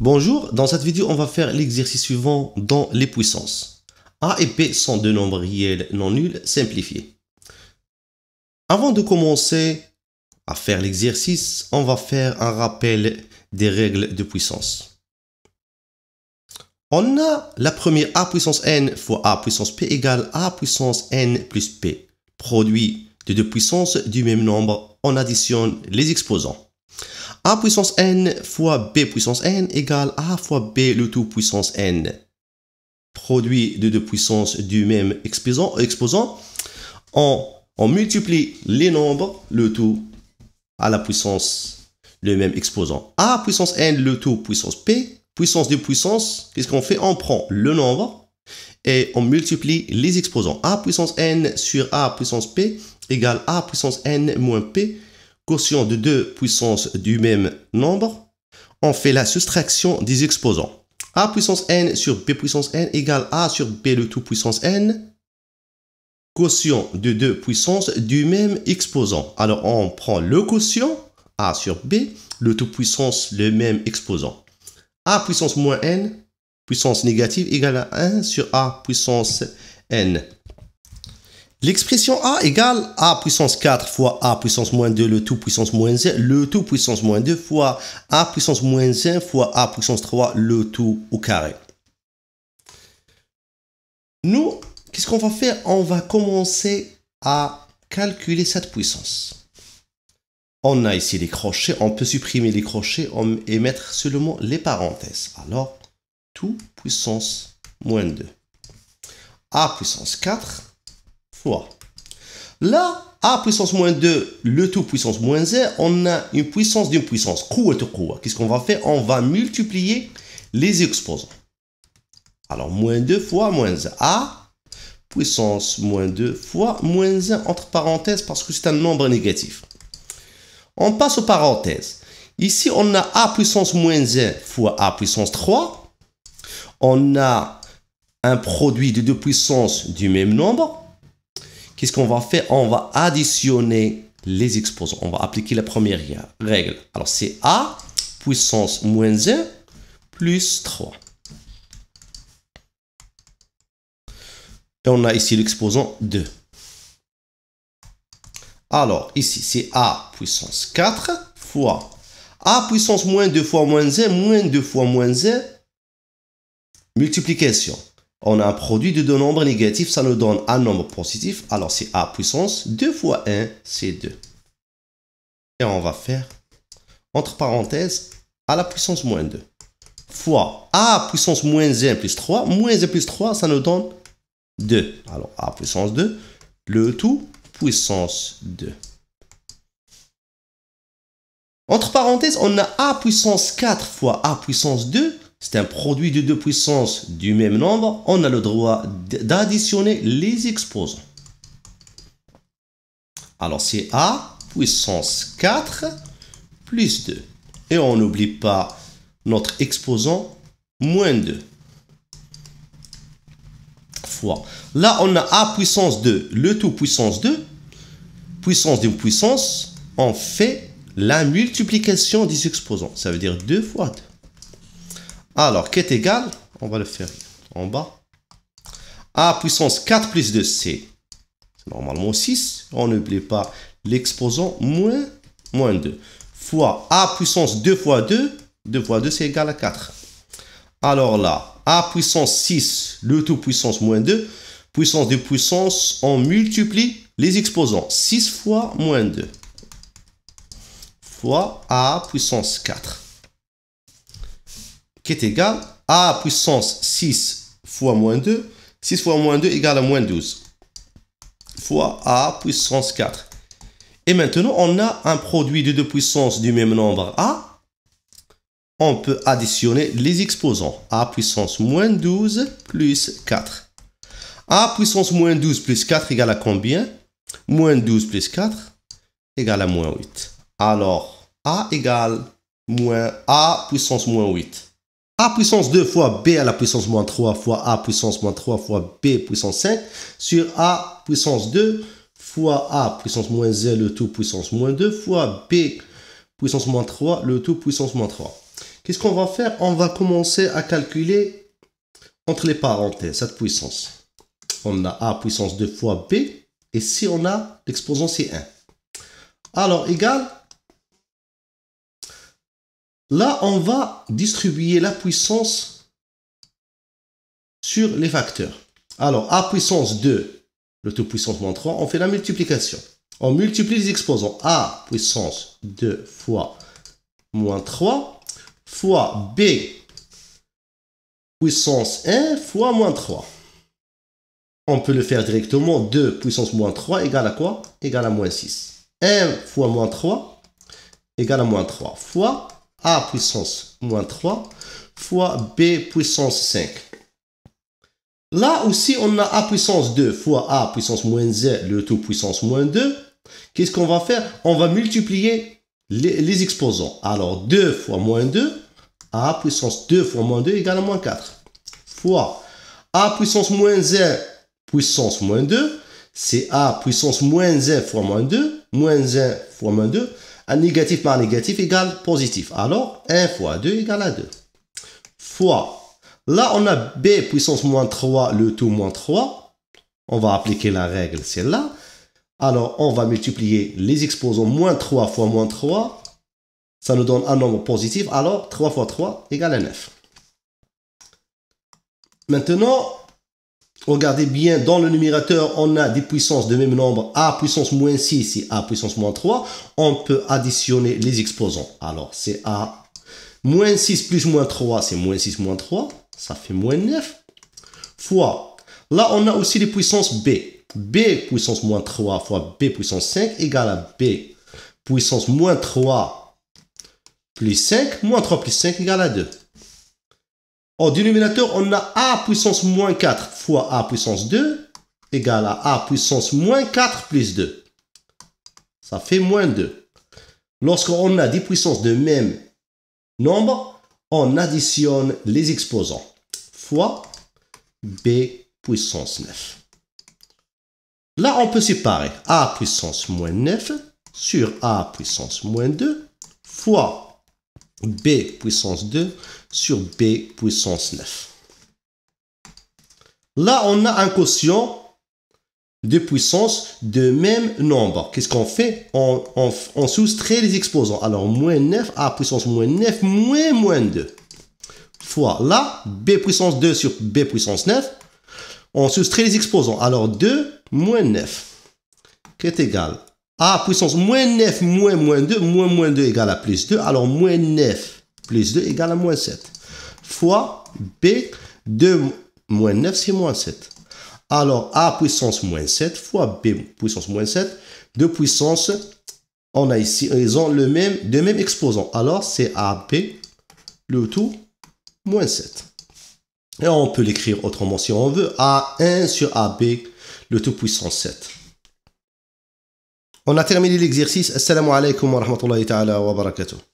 Bonjour, dans cette vidéo, on va faire l'exercice suivant dans les puissances. A et p sont deux nombres réels non nuls simplifiés. Avant de commencer à faire l'exercice, on va faire un rappel des règles de puissance. On a la première A puissance n fois A puissance p égale A puissance n plus p, produit de deux puissances du même nombre, on additionne les exposants a puissance n fois b puissance n égale a fois b le tout puissance n. Produit de deux puissances du même exposant, on, multiplie les nombres, le tout à la puissance, le même exposant. a puissance n, le tout puissance p, puissance de puissance, qu'est-ce qu'on fait On prend le nombre et on multiplie les exposants. a puissance n sur a puissance p égale a puissance n moins p quotient de deux puissances du même nombre, on fait la soustraction des exposants. a puissance n sur b puissance n égale a sur b le tout puissance n, quotient de deux puissances du même exposant. Alors on prend le quotient, a sur b, le tout puissance le même exposant. a puissance moins n, puissance négative égale à 1 sur a puissance n. L'expression A égale A puissance 4 fois A puissance moins 2, le tout puissance moins 1, le tout puissance moins 2 fois A puissance moins 1 fois A puissance 3, le tout au carré. Nous, qu'est-ce qu'on va faire On va commencer à calculer cette puissance. On a ici les crochets, on peut supprimer les crochets et mettre seulement les parenthèses. Alors, tout puissance moins 2. A puissance 4 Là, a puissance moins 2, le tout puissance moins 1, on a une puissance d'une puissance. Qu'est-ce qu'on va faire On va multiplier les exposants. Alors, moins 2 fois moins 1. A puissance moins 2 fois moins 1 entre parenthèses parce que c'est un nombre négatif. On passe aux parenthèses. Ici, on a A puissance moins 1 fois A puissance 3. On a un produit de deux puissances du même nombre Qu'est-ce qu'on va faire On va additionner les exposants. On va appliquer la première règle. Alors, c'est A puissance moins 1 plus 3. Et on a ici l'exposant 2. Alors, ici, c'est A puissance 4 fois A puissance moins 2 fois moins 1, moins 2 fois moins 1, multiplication. On a un produit de deux nombres négatifs, ça nous donne un nombre positif. Alors c'est a puissance 2 fois 1, c'est 2. Et on va faire, entre parenthèses, a la puissance moins 2 fois a puissance moins 1 plus 3. Moins 1 plus 3, ça nous donne 2. Alors a puissance 2, le tout puissance 2. Entre parenthèses, on a a puissance 4 fois a puissance 2 c'est un produit de deux puissances du même nombre, on a le droit d'additionner les exposants. Alors c'est A puissance 4 plus 2. Et on n'oublie pas notre exposant moins 2 fois. Là, on a A puissance 2, le tout puissance 2. Puissance d'une puissance, on fait la multiplication des exposants. Ça veut dire 2 fois 2. Alors, qui est égal, on va le faire en bas. A puissance 4 plus 2, c'est normalement 6. On n'oublie pas l'exposant moins, moins 2. Fois A puissance 2 fois 2. 2 fois 2, c'est égal à 4. Alors là, A puissance 6, le tout puissance moins 2. Puissance de puissance, on multiplie les exposants. 6 fois moins 2. Fois A puissance 4 qui est égal à puissance 6 fois moins 2. 6 fois moins 2 égale à moins 12 fois a puissance 4. Et maintenant, on a un produit de deux puissances du même nombre a. On peut additionner les exposants. a puissance moins 12 plus 4. a puissance moins 12 plus 4 égale à combien Moins 12 plus 4 égale à moins 8. Alors, a égale moins a puissance moins 8. A puissance 2 fois B à la puissance moins 3 fois A puissance moins 3 fois B puissance 5 sur A puissance 2 fois A puissance moins z le tout puissance moins 2 fois B puissance moins 3 le tout puissance moins 3. Qu'est-ce qu'on va faire On va commencer à calculer entre les parenthèses cette puissance. On a A puissance 2 fois B et si on a l'exposant c'est 1. Alors égal Là, on va distribuer la puissance sur les facteurs. Alors, A puissance 2, le tout puissance moins 3, on fait la multiplication. On multiplie les exposants. A puissance 2 fois moins 3 fois B puissance 1 fois moins 3. On peut le faire directement. 2 puissance moins 3 égale à quoi Égale à moins 6. 1 fois moins 3 égale à moins 3 fois a puissance moins 3 fois b puissance 5. Là aussi, on a a puissance 2 fois a puissance moins 1 le tout puissance moins 2. Qu'est-ce qu'on va faire On va multiplier les, exposants. Alors, 2 fois moins 2, a puissance 2 fois moins 2 égale à moins 4. Fois a puissance moins 1 puissance moins 2, c'est a puissance moins 1 fois moins 2, moins 1 fois moins 2, un négatif par un négatif égale positif. Alors, 1 fois 2 égale à 2. Fois. Là, on a b puissance moins 3, le tout moins 3. On va appliquer la règle, celle-là. Alors, on va multiplier les exposants moins 3 fois moins 3. Ça nous donne un nombre positif. Alors, 3 fois 3 égale à 9. Maintenant, Regardez bien, dans le numérateur, on a des puissances de même nombre, a puissance moins 6 et a puissance moins 3. On peut additionner les exposants. Alors, c'est a moins 6 plus moins 3, c'est moins 6 moins 3. Ça fait moins 9 fois. Là, on a aussi les puissances b. b puissance moins 3 fois b puissance 5 égale à b puissance moins 3 plus 5, moins 3 plus 5 égale à 2. Au dénominateur, on a a puissance moins 4 fois a puissance 2 égale à a puissance moins 4 plus 2. Ça fait moins 2. Lorsqu'on a 10 puissances de même nombre, on additionne les exposants fois b puissance 9. Là, on peut séparer a puissance moins 9 sur a puissance moins 2 fois b puissance 2 sur B puissance 9. Là, on a un quotient de puissance de même nombre. Qu'est-ce qu'on fait on, soustrait les exposants. Alors, moins 9 à puissance moins 9 moins moins 2 fois là, b puissance 2 sur b puissance 9. On soustrait les exposants. Alors, 2 moins 9 qui est égal à puissance moins 9 moins moins 2. Moins moins 2 égale à plus 2. Alors, moins 9 plus 2 égale à moins 7. Fois B, 2 moins 9, c'est moins 7. Alors A puissance moins 7 fois B puissance moins 7, 2 puissance, on a ici, ils ont le même, le même exposant. Alors c'est AB, le tout, moins 7. Et on peut l'écrire autrement si on veut, A1 sur AB, le tout puissance 7. On a terminé l'exercice. Assalamu alaikum wa rahmatullahi wa barakatuh.